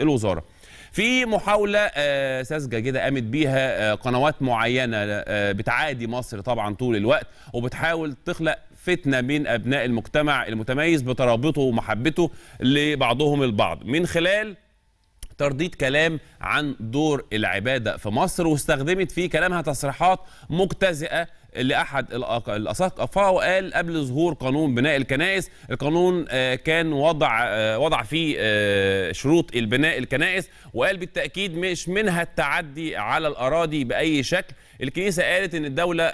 الوزاره في محاولة آه، ساذجة كده قامت بيها آه، قنوات معينة آه، بتعادي مصر طبعا طول الوقت وبتحاول تخلق فتنة بين أبناء المجتمع المتميز بترابطه ومحبته لبعضهم البعض من خلال ترديد كلام عن دور العبادة في مصر واستخدمت في كلامها تصريحات مجتزئة لأحد الأساقفة وقال قبل ظهور قانون بناء الكنائس القانون آه، كان وضع آه، وضع فيه آه، شروط البناء الكنائس وقال بالتأكيد مش منها التعدي على الأراضي بأي شكل الكنيسة قالت إن الدولة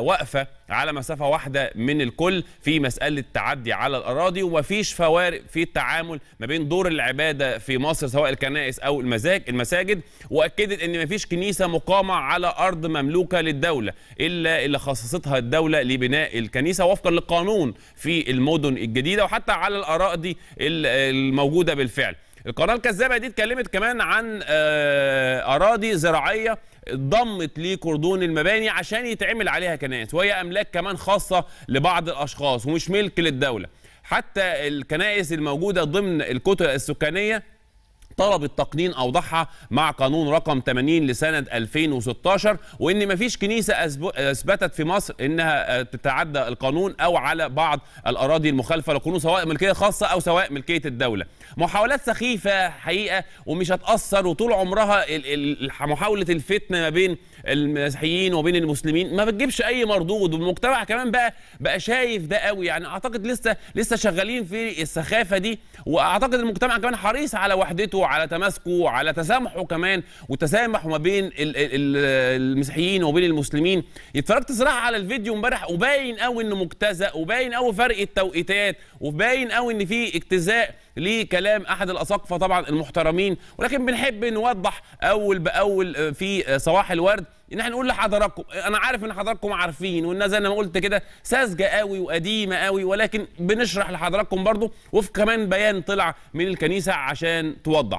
واقفة على مسافة واحدة من الكل في مسألة التعدي على الأراضي ومفيش فوارق في التعامل ما بين دور العبادة في مصر سواء الكنائس أو المزاج المساجد وأكدت إن مفيش كنيسة مقامة على أرض مملوكة للدولة إلا اللي خصصتها الدولة لبناء الكنيسة وفقا للقانون في المدن الجديدة وحتى على الآراء دي الموجودة بالفعل القناة الكذابة دي اتكلمت كمان عن آه، أراضي زراعية ضمت كردون المباني عشان يتعمل عليها كنائس وهي أملاك كمان خاصة لبعض الأشخاص ومش ملك للدولة حتى الكنائس الموجودة ضمن الكتل السكانية طلب التقنين أوضحها مع قانون رقم 80 لسنة 2016 وإن ما فيش كنيسة أثبتت في مصر إنها آه، تتعدى القانون أو على بعض الأراضي المخالفة للقانون سواء ملكية خاصة أو سواء ملكية الدولة محاولات سخيفة حقيقة ومش هتأثر وطول عمرها محاولة الفتنة ما بين المسيحيين وبين المسلمين ما بتجيبش أي مردود والمجتمع كمان بقى بقى شايف ده قوي يعني أعتقد لسه لسه شغالين في السخافة دي وأعتقد المجتمع كمان حريص على وحدته على تماسكه وعلى تسامحه كمان وتسامح ما بين المسيحيين وبين المسلمين اتفرجت صراحه على الفيديو امبارح وباين قوي انه مجتزأ وباين قوي فرق التوقيتات وباين قوي ان في اجتزاء لكلام احد الاساقفه طبعا المحترمين ولكن بنحب نوضح اول باول آه، في آه، صباح الورد ان احنا نقول لحضراتكم آه، انا عارف ان حضراتكم عارفين والناس زي ما قلت كده ساذجه قوي وقديمه قوي ولكن بنشرح لحضراتكم برضو وفي كمان بيان طلع من الكنيسه عشان توضح